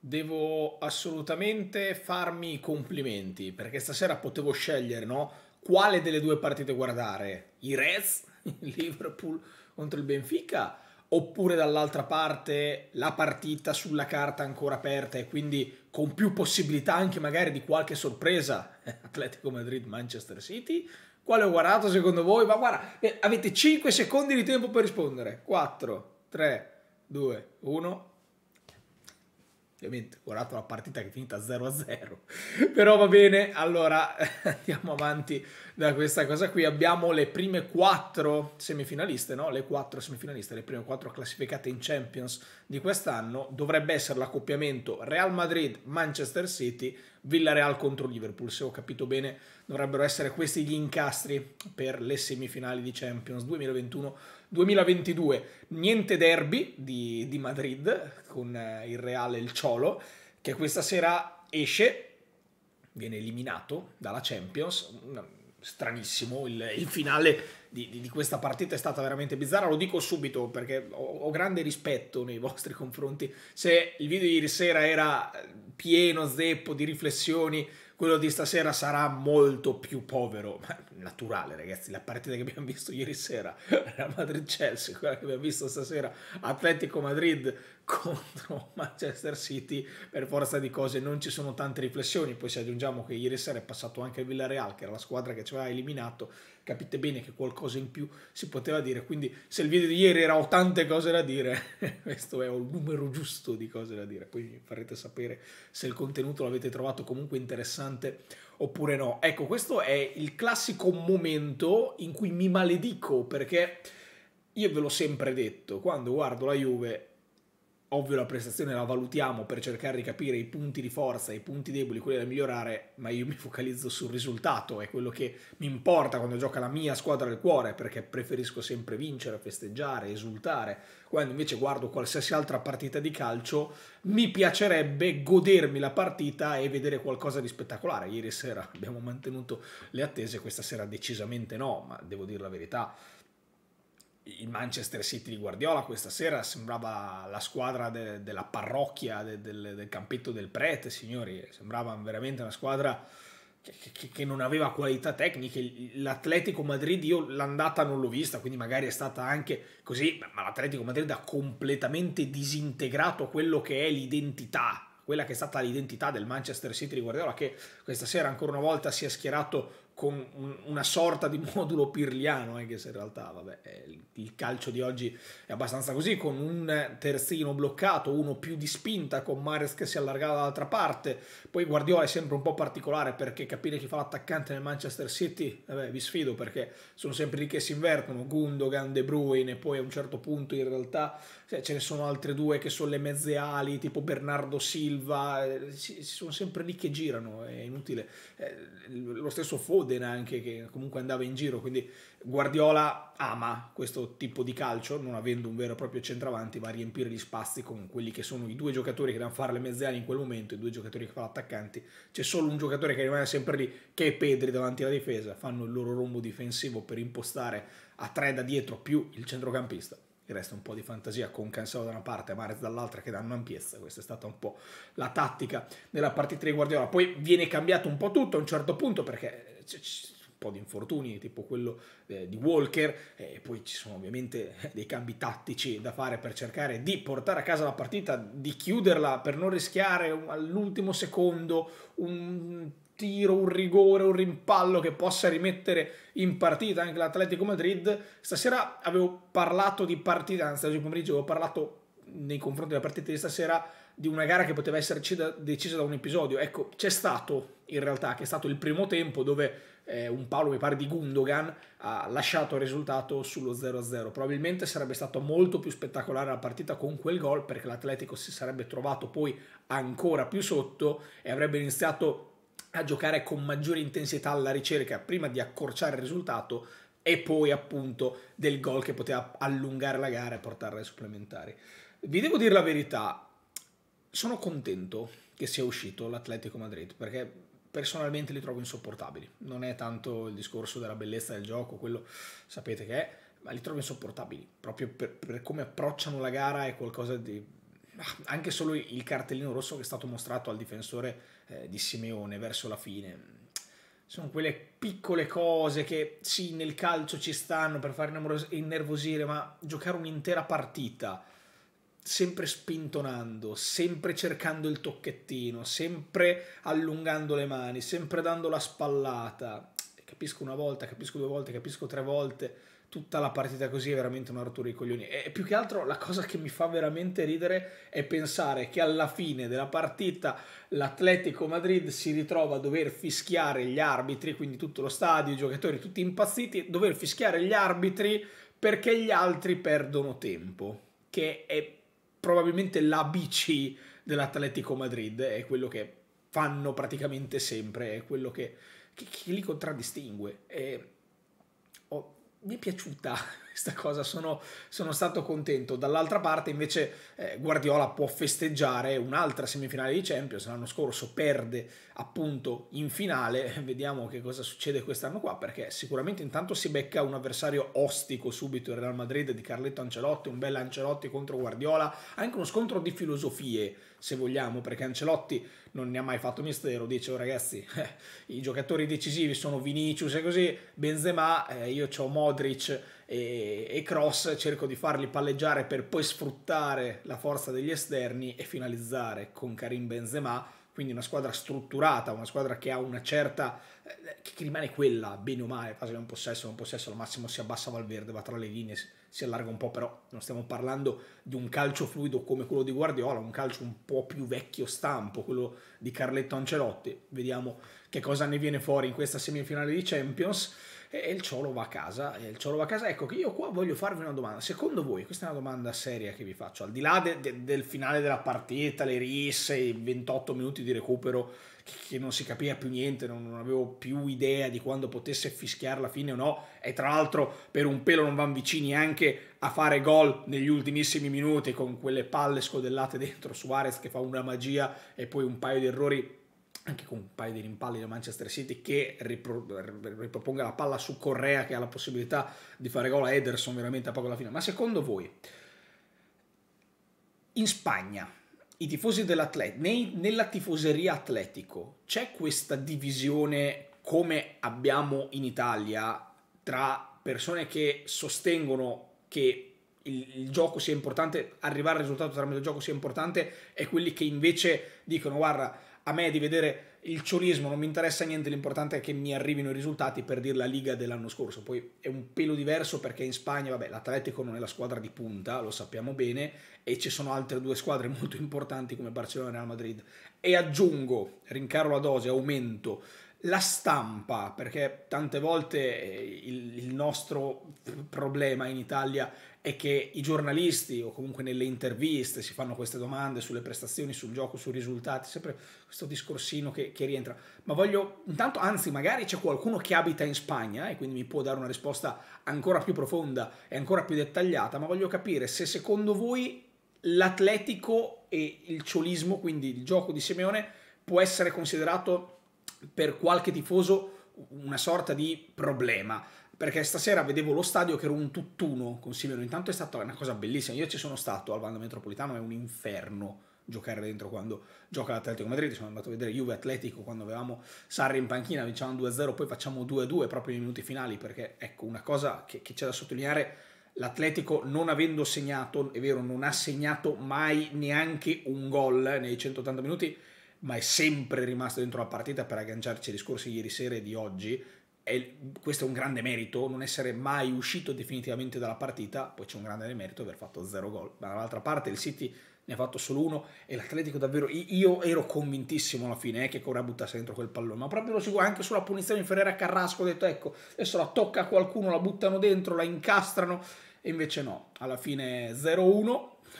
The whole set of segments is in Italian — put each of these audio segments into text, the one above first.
devo assolutamente farmi i complimenti perché stasera potevo scegliere no? quale delle due partite guardare, i Reds, il Liverpool contro il Benfica, oppure dall'altra parte la partita sulla carta ancora aperta e quindi con più possibilità anche magari di qualche sorpresa, Atletico Madrid-Manchester City. Quale ho guardato secondo voi? Ma guarda, eh, avete 5 secondi di tempo per rispondere. 4, 3, 2, 1. Ovviamente ho guardato la partita che è finita 0-0. Però va bene, allora andiamo avanti da questa cosa qui. Abbiamo le prime quattro semifinaliste, no? Le quattro semifinaliste, le prime quattro classificate in Champions di quest'anno. Dovrebbe essere l'accoppiamento Real Madrid-Manchester City, Villarreal contro Liverpool. Se ho capito bene, dovrebbero essere questi gli incastri per le semifinali di Champions 2021 2022 niente derby di, di Madrid con eh, il Real e il Ciolo, che questa sera esce, viene eliminato dalla Champions. Mm, stranissimo, il, il finale di, di, di, questa partita è stata veramente bizzarra. Lo dico subito perché ho, ho, grande rispetto nei vostri confronti. Se il video di ieri sera era pieno zeppo di riflessioni quello di stasera sarà molto più povero, ma naturale ragazzi, la partita che abbiamo visto ieri sera, la Madrid-Chelsea, quella che abbiamo visto stasera, Atletico Madrid contro Manchester City per forza di cose non ci sono tante riflessioni poi se aggiungiamo che ieri sera è passato anche il Villarreal che era la squadra che ci aveva eliminato capite bene che qualcosa in più si poteva dire quindi se il video di ieri era ho tante cose da dire questo è il numero giusto di cose da dire poi mi farete sapere se il contenuto l'avete trovato comunque interessante oppure no ecco questo è il classico momento in cui mi maledico perché io ve l'ho sempre detto, quando guardo la Juve ovvio la prestazione la valutiamo per cercare di capire i punti di forza, i punti deboli, quelli da migliorare, ma io mi focalizzo sul risultato, è quello che mi importa quando gioca la mia squadra del cuore, perché preferisco sempre vincere, festeggiare, esultare. Quando invece guardo qualsiasi altra partita di calcio, mi piacerebbe godermi la partita e vedere qualcosa di spettacolare. Ieri sera abbiamo mantenuto le attese, questa sera decisamente no, ma devo dire la verità il Manchester City di Guardiola questa sera sembrava la squadra de, della parrocchia de, de, del campetto del prete, signori, sembrava veramente una squadra che, che, che non aveva qualità tecniche. L'Atletico Madrid io l'andata non l'ho vista, quindi magari è stata anche così, ma l'Atletico Madrid ha completamente disintegrato quello che è l'identità quella che è stata l'identità del Manchester City di Guardiola che questa sera ancora una volta si è schierato con una sorta di modulo pirliano, anche se in realtà vabbè, il calcio di oggi è abbastanza così, con un terzino bloccato, uno più di spinta, con Mares che si allargava dall'altra parte, poi Guardiola è sempre un po' particolare perché capire chi fa l'attaccante nel Manchester City, vabbè, vi sfido perché sono sempre lì che si invertono, Gundogan, De Bruyne, poi a un certo punto in realtà ce ne sono altre due che sono le mezze ali, tipo Bernardo Silva, eh, sono sempre lì che girano, è inutile. Eh, lo stesso Foden Modena anche che comunque andava in giro, quindi Guardiola ama questo tipo di calcio, non avendo un vero e proprio centravanti, va a riempire gli spazi con quelli che sono i due giocatori che devono fare le mezzali in quel momento, i due giocatori che fanno attaccanti. C'è solo un giocatore che rimane sempre lì, che è Pedri davanti alla difesa, fanno il loro rombo difensivo per impostare a tre da dietro più il centrocampista. Il resto un po' di fantasia con Cancelo da una parte e Marez dall'altra che danno ampiezza. Questa è stata un po' la tattica della partita di Guardiola. Poi viene cambiato un po' tutto a un certo punto perché un po' di infortuni, tipo quello eh, di Walker, eh, e poi ci sono ovviamente dei cambi tattici da fare per cercare di portare a casa la partita, di chiuderla per non rischiare all'ultimo secondo un tiro, un rigore, un rimpallo che possa rimettere in partita anche l'Atletico Madrid. Stasera avevo parlato di partita, anzi oggi pomeriggio avevo parlato nei confronti della partita di stasera di una gara che poteva essere decisa da un episodio. Ecco, c'è stato in realtà, che è stato il primo tempo dove eh, un Paolo, mi pare di Gundogan, ha lasciato il risultato sullo 0-0. Probabilmente sarebbe stato molto più spettacolare la partita con quel gol perché l'Atletico si sarebbe trovato poi ancora più sotto e avrebbe iniziato a giocare con maggiore intensità alla ricerca prima di accorciare il risultato e poi appunto del gol che poteva allungare la gara e portarla ai supplementari. Vi devo dire la verità, sono contento che sia uscito l'Atletico Madrid perché personalmente li trovo insopportabili. Non è tanto il discorso della bellezza del gioco, quello sapete che è, ma li trovo insopportabili. Proprio per, per come approcciano la gara è qualcosa di... Ah, anche solo il cartellino rosso che è stato mostrato al difensore eh, di Simeone verso la fine. Sono quelle piccole cose che sì, nel calcio ci stanno per far innervosire, ma giocare un'intera partita sempre spintonando, sempre cercando il tocchettino, sempre allungando le mani, sempre dando la spallata. Capisco una volta, capisco due volte, capisco tre volte. Tutta la partita così è veramente una rottura di coglioni. E più che altro la cosa che mi fa veramente ridere è pensare che alla fine della partita l'Atletico Madrid si ritrova a dover fischiare gli arbitri, quindi tutto lo stadio, i giocatori tutti impazziti, dover fischiare gli arbitri perché gli altri perdono tempo. Che è probabilmente l'ABC dell'Atletico Madrid, è quello che fanno praticamente sempre, è quello che, che, che li contraddistingue. E, oh, mi è piaciuta questa cosa, sono, sono stato contento. Dall'altra parte invece eh, Guardiola può festeggiare un'altra semifinale di Champions, l'anno scorso perde appunto in finale, vediamo che cosa succede quest'anno qua, perché sicuramente intanto si becca un avversario ostico subito, il Real Madrid di Carletto Ancelotti, un bel Ancelotti contro Guardiola, anche uno scontro di filosofie se vogliamo, perché Ancelotti non ne ha mai fatto mistero, dice oh, ragazzi, eh, i giocatori decisivi sono Vinicius e così, Benzema, eh, io ho Modric e e, cross cerco di farli palleggiare per poi sfruttare la forza degli esterni e finalizzare con Karim Benzema quindi una squadra strutturata, una squadra che ha una certa eh, che rimane quella, bene o male, fase di un possesso, un possesso, al massimo si abbassa Valverde, va tra le linee, si allarga un po', però non stiamo parlando di un calcio fluido come quello di Guardiola, un calcio un po' più vecchio stampo, quello di Carletto Ancelotti. Vediamo che cosa ne viene fuori in questa semifinale di Champions e il Ciolo va a casa. E il Ciolo va a casa, ecco che io qua voglio farvi una domanda. Secondo voi, questa è una domanda seria che vi faccio, al di là de, de, del finale della partita, le risse, i 28 minuti di recupero che, che non si capiva più niente, non, non, avevo più idea di quando potesse fischiare la fine o no, e tra l'altro per un pelo non van vicini anche a fare gol negli ultimissimi minuti con quelle palle scodellate dentro Suarez che fa una magia e poi un paio di errori anche con un paio di rimpalli da Manchester City che ripro riproponga la palla su Correa che ha la possibilità di fare gol a Ederson veramente a poco alla fine. Ma secondo voi in Spagna i tifosi dell'Atletico, nella tifoseria Atletico c'è questa divisione come abbiamo in Italia tra persone che sostengono che il, il, gioco sia importante, arrivare al risultato tramite il gioco sia importante, e quelli che invece dicono guarda, a me di vedere il ciurismo non mi interessa niente, l'importante è che mi arrivino i risultati per dire la Liga dell'anno scorso. Poi è un pelo diverso perché in Spagna, vabbè, l'Atletico non è la squadra di punta, lo sappiamo bene, e ci sono altre due squadre molto importanti come Barcellona e Real Madrid. E aggiungo, rincaro la dose, aumento la stampa, perché tante volte eh, il, nostro problema in Italia è che i giornalisti o comunque nelle interviste si fanno queste domande sulle prestazioni, sul gioco, sui risultati, sempre questo discorsino che, che rientra. Ma voglio, intanto, anzi, magari c'è qualcuno che abita in Spagna e quindi mi può dare una risposta ancora più profonda e ancora più dettagliata, ma voglio capire se secondo voi l'atletico e il ciolismo, quindi il gioco di Simeone, può essere considerato per qualche tifoso una sorta di problema perché stasera vedevo lo stadio che era un tutt'uno, con consigliano, intanto è stata una cosa bellissima, io ci sono stato al Vanda Metropolitano, è un inferno giocare dentro quando gioca l'Atletico Madrid, sono andato a vedere Juve Atletico quando avevamo Sarri in panchina, vinciamo 2-0, poi facciamo 2-2 proprio nei minuti finali, perché ecco una cosa che, che c'è da sottolineare, l'Atletico non avendo segnato, è vero, non ha segnato mai neanche un gol nei 180 minuti, ma è sempre rimasto dentro la partita per agganciarci ai discorsi ieri sera e di oggi, e questo è un grande merito, non essere mai uscito definitivamente dalla partita, poi c'è un grande merito aver fatto zero gol, ma dall'altra parte il City ne ha fatto solo uno e l'Atletico davvero, io ero convintissimo alla fine eh, che Correa buttasse dentro quel pallone, ma proprio lo seguo anche sulla punizione inferiore a Carrasco, ho detto ecco, adesso la tocca a qualcuno, la buttano dentro, la incastrano e invece no, alla fine 0-1,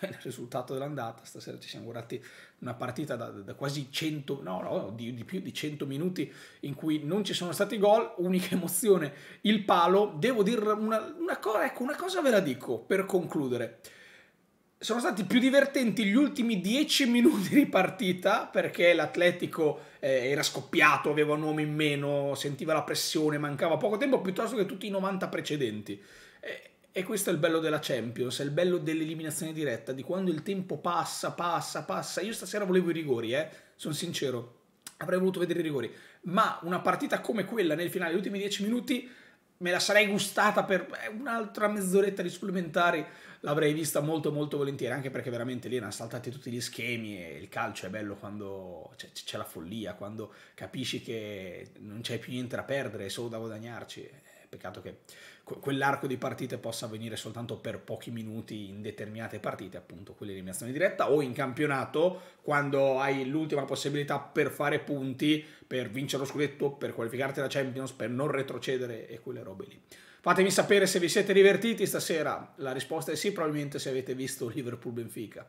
il risultato dell'andata, stasera ci siamo guardati una partita da, da quasi 100, no, no di, di, più di 100 minuti in cui non ci sono stati gol, unica emozione, il palo. Devo dire una, una cosa, ecco, una cosa ve la dico per concludere sono stati più divertenti gli ultimi 10 minuti di partita perché l'Atletico eh, era scoppiato, aveva un uomo in meno, sentiva la pressione, mancava poco tempo piuttosto che tutti i 90 precedenti. Eh, e questo è il bello della Champions, è il bello dell'eliminazione diretta, di quando il tempo passa, passa, passa. Io stasera volevo i rigori, eh, sono sincero, avrei voluto vedere i rigori, ma una partita come quella nel finale, gli ultimi dieci minuti, me la sarei gustata per eh, un'altra mezz'oretta di supplementari, l'avrei vista molto molto volentieri, anche perché veramente lì erano saltati tutti gli schemi e il calcio è bello quando c'è, la follia, quando capisci che non c'è più niente da perdere, è solo da guadagnarci. Peccato che quell'arco di partite possa avvenire soltanto per pochi minuti in determinate partite, appunto quell'eliminazione diretta, o in campionato quando hai l'ultima possibilità per fare punti, per vincere lo scudetto, per qualificarti alla Champions, per non retrocedere e quelle robe lì. Fatemi sapere se vi siete divertiti stasera, la risposta è sì, probabilmente se avete visto Liverpool-Benfica.